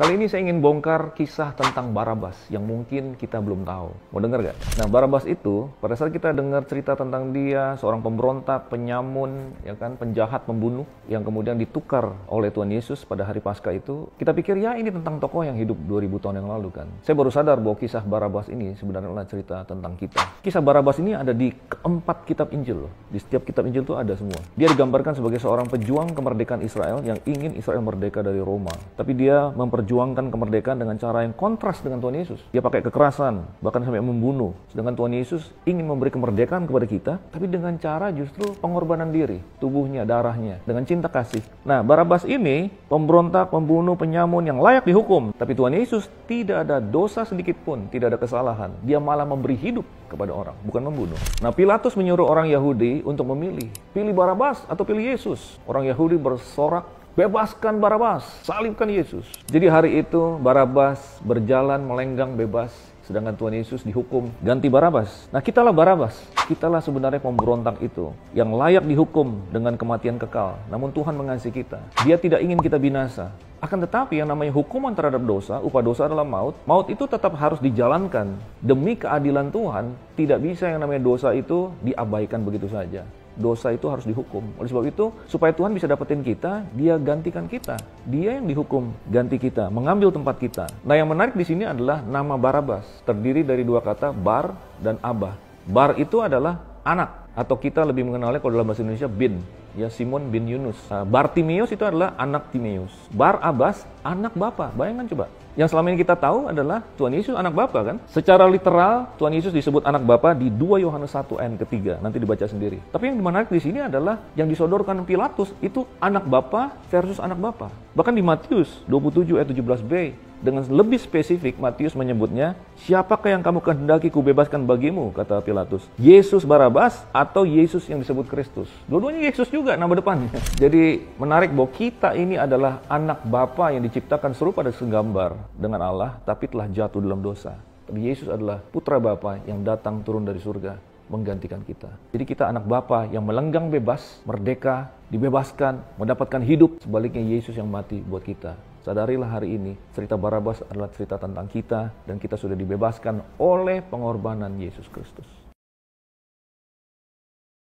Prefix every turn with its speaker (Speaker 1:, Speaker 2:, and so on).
Speaker 1: Kali ini saya ingin bongkar kisah tentang Barabas yang mungkin kita belum tahu. Mau dengar gak? Nah, Barabas itu pada saat kita dengar cerita tentang dia, seorang pemberontak, penyamun, ya kan, penjahat, pembunuh yang kemudian ditukar oleh Tuhan Yesus pada hari Paskah itu, kita pikir ya ini tentang tokoh yang hidup 2000 tahun yang lalu kan. Saya baru sadar bahwa kisah Barabas ini sebenarnya adalah cerita tentang kita. Kisah Barabas ini ada di keempat kitab Injil loh. Di setiap kitab Injil itu ada semua. Dia digambarkan sebagai seorang pejuang kemerdekaan Israel yang ingin Israel merdeka dari Roma. Tapi dia memperjuangkan memperjuangkan kemerdekaan dengan cara yang kontras dengan Tuhan Yesus. Dia pakai kekerasan, bahkan sampai membunuh. Sedangkan Tuhan Yesus ingin memberi kemerdekaan kepada kita, tapi dengan cara justru pengorbanan diri, tubuhnya, darahnya, dengan cinta kasih. Nah, Barabas ini pemberontak, pembunuh, penyamun yang layak dihukum. Tapi Tuhan Yesus tidak ada dosa sedikit pun, tidak ada kesalahan. Dia malah memberi hidup kepada orang, bukan membunuh. Nah, Pilatus menyuruh orang Yahudi untuk memilih, pilih Barabas atau pilih Yesus. Orang Yahudi bersorak Bebaskan Barabas, salibkan Yesus. Jadi hari itu Barabas berjalan melenggang bebas sedangkan Tuhan Yesus dihukum ganti Barabas. Nah, kitalah Barabas. Kitalah sebenarnya pemberontak itu yang layak dihukum dengan kematian kekal. Namun Tuhan mengasihi kita. Dia tidak ingin kita binasa. Akan tetapi yang namanya hukuman terhadap dosa, upah dosa adalah maut. Maut itu tetap harus dijalankan demi keadilan Tuhan. Tidak bisa yang namanya dosa itu diabaikan begitu saja dosa itu harus dihukum. Oleh sebab itu, supaya Tuhan bisa dapetin kita, dia gantikan kita. Dia yang dihukum, ganti kita, mengambil tempat kita. Nah yang menarik di sini adalah nama Barabas, terdiri dari dua kata bar dan abah. Bar itu adalah anak, atau kita lebih mengenalnya kalau dalam bahasa Indonesia bin ya Simon bin Yunus uh, Bartimeus itu adalah anak Timius Bar Abbas anak Bapa bayangkan coba yang selama ini kita tahu adalah Tuhan Yesus anak Bapa kan secara literal Tuhan Yesus disebut anak Bapa di 2 Yohanes 1 ayat ketiga nanti dibaca sendiri tapi yang menarik di sini adalah yang disodorkan Pilatus itu anak Bapa versus anak Bapa bahkan di Matius 27 ayat 17b dengan lebih spesifik, Matius menyebutnya, Siapakah yang kamu kehendaki kubebaskan bagimu, kata Pilatus. Yesus Barabas atau Yesus yang disebut Kristus. Dua-duanya Yesus juga nama depannya. Jadi menarik bahwa kita ini adalah anak Bapa yang diciptakan serupa dan segambar dengan Allah, tapi telah jatuh dalam dosa. Tapi Yesus adalah putra Bapa yang datang turun dari surga menggantikan kita. Jadi kita anak Bapa yang melenggang bebas, merdeka, dibebaskan, mendapatkan hidup. Sebaliknya Yesus yang mati buat kita. Sadarilah hari ini, cerita Barabas adalah cerita tentang kita dan kita sudah dibebaskan oleh pengorbanan Yesus Kristus.